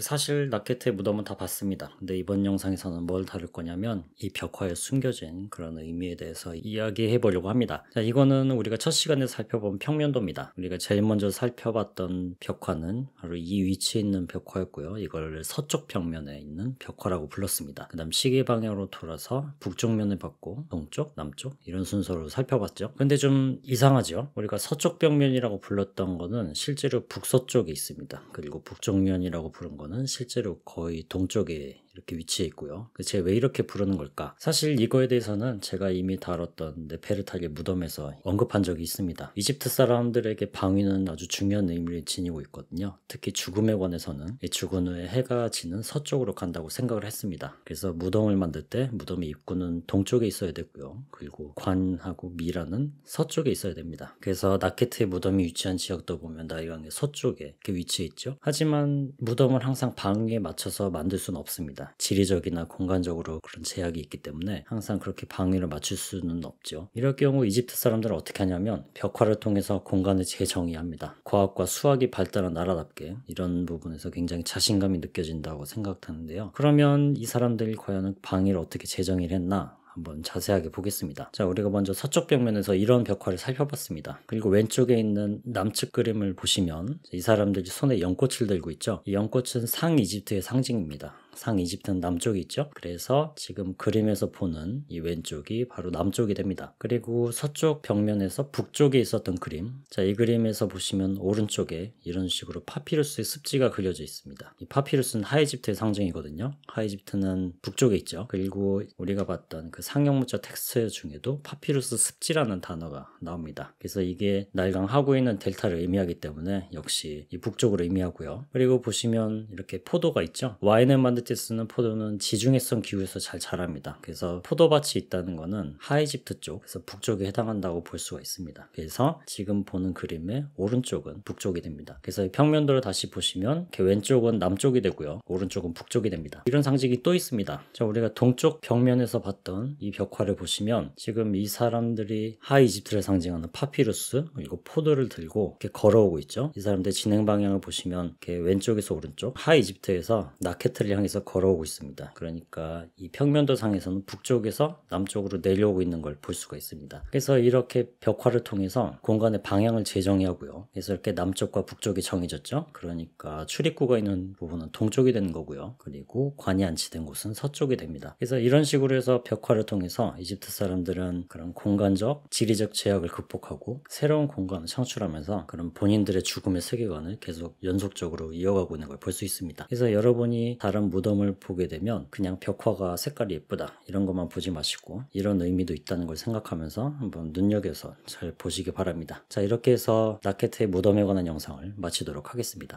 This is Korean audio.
사실 라켓의 무덤은 다 봤습니다. 근데 이번 영상에서는 뭘 다룰 거냐면 이 벽화에 숨겨진 그런 의미에 대해서 이야기해 보려고 합니다. 자, 이거는 우리가 첫 시간에 살펴본 평면도입니다. 우리가 제일 먼저 살펴봤던 벽화는 바로 이 위치에 있는 벽화였고요. 이걸 서쪽 평면에 있는 벽화라고 불렀습니다. 그 다음 시계 방향으로 돌아서 북쪽면을 봤고 동쪽, 남쪽 이런 순서로 살펴봤죠. 근데 좀 이상하죠? 우리가 서쪽 벽면이라고 불렀던 거는 실제로 북서쪽에 있습니다. 그리고 북쪽면이라고 부른 거는 실제로 거의 동쪽에 이렇게 위치해 있고요. 제가 왜 이렇게 부르는 걸까? 사실 이거에 대해서는 제가 이미 다뤘던 네페르탈의 무덤에서 언급한 적이 있습니다. 이집트 사람들에게 방위는 아주 중요한 의미를 지니고 있거든요. 특히 죽음에 관해서는 죽은 후에 해가 지는 서쪽으로 간다고 생각을 했습니다. 그래서 무덤을 만들 때 무덤의 입구는 동쪽에 있어야 되고요. 그리고 관하고 미라는 서쪽에 있어야 됩니다. 그래서 나케트의 무덤이 위치한 지역도 보면 나이강의 서쪽에 이렇게 위치해 있죠. 하지만 무덤을 항상 방에 맞춰서 만들 수는 없습니다. 지리적이나 공간적으로 그런 제약이 있기 때문에 항상 그렇게 방위를 맞출 수는 없죠. 이럴 경우 이집트 사람들은 어떻게 하냐면 벽화를 통해서 공간을 재정의합니다. 과학과 수학이 발달한 나라답게 이런 부분에서 굉장히 자신감이 느껴진다고 생각하는데요. 그러면 이 사람들이 과연 방위를 어떻게 재정의를 했나 한번 자세하게 보겠습니다. 자, 우리가 먼저 서쪽 벽면에서 이런 벽화를 살펴봤습니다. 그리고 왼쪽에 있는 남측 그림을 보시면 이 사람들이 손에 연꽃을 들고 있죠. 이 연꽃은 상이집트의 상징입니다. 상이집트는 남쪽이 있죠. 그래서 지금 그림에서 보는 이 왼쪽이 바로 남쪽이 됩니다. 그리고 서쪽 벽면에서 북쪽에 있었던 그림. 자, 이 그림에서 보시면 오른쪽에 이런 식으로 파피루스의 습지가 그려져 있습니다. 이 파피루스는 하이집트의 상징이거든요. 하이집트는 북쪽에 있죠. 그리고 우리가 봤던 그 상형문자 텍스트 중에도 파피루스 습지라는 단어가 나옵니다. 그래서 이게 날강하고 있는 델타를 의미하기 때문에 역시 이북쪽으로 의미하고요. 그리고 보시면 이렇게 포도가 있죠. 와인을 만들 때 쓰는 포도는 지중해성 기후에서 잘 자랍니다. 그래서 포도밭이 있다는 것은 하이집트 쪽, 그래서 북쪽에 해당한다고 볼 수가 있습니다. 그래서 지금 보는 그림의 오른쪽은 북쪽이 됩니다. 그래서 평면도를 다시 보시면 왼쪽은 남쪽이 되고요. 오른쪽은 북쪽이 됩니다. 이런 상징이 또 있습니다. 자, 우리가 동쪽 벽면에서 봤던 이 벽화를 보시면 지금 이 사람들이 하이집트를 상징하는 파피루스 그리고 포도를 들고 이렇게 걸어오고 있죠. 이 사람들 의 진행 방향을 보시면 이렇게 왼쪽에서 오른쪽 하이집트에서 나케트를 향해서 방에서 걸어오고 있습니다. 그러니까 이 평면도 상에서는 북쪽에서 남쪽으로 내려오고 있는 걸 볼 수가 있습니다. 그래서 이렇게 벽화를 통해서 공간의 방향을 재정의하고요. 그래서 이렇게 남쪽과 북쪽이 정해졌죠. 그러니까 출입구가 있는 부분은 동쪽이 되는 거고요. 그리고 관이 안치된 곳은 서쪽이 됩니다. 그래서 이런 식으로 해서 벽화를 통해서 이집트 사람들은 그런 공간적, 지리적 제약을 극복하고 새로운 공간을 창출하면서 그런 본인들의 죽음의 세계관을 계속 연속적으로 이어가고 있는 걸 볼 수 있습니다. 그래서 여러분이 다른 무덤을 보게 되면 그냥 벽화가 색깔이 예쁘다 이런 것만 보지 마시고 이런 의미도 있다는 걸 생각하면서 한번 눈여겨서 잘 보시기 바랍니다. 자 이렇게 해서 라켓트의 무덤에 관한 영상을 마치도록 하겠습니다.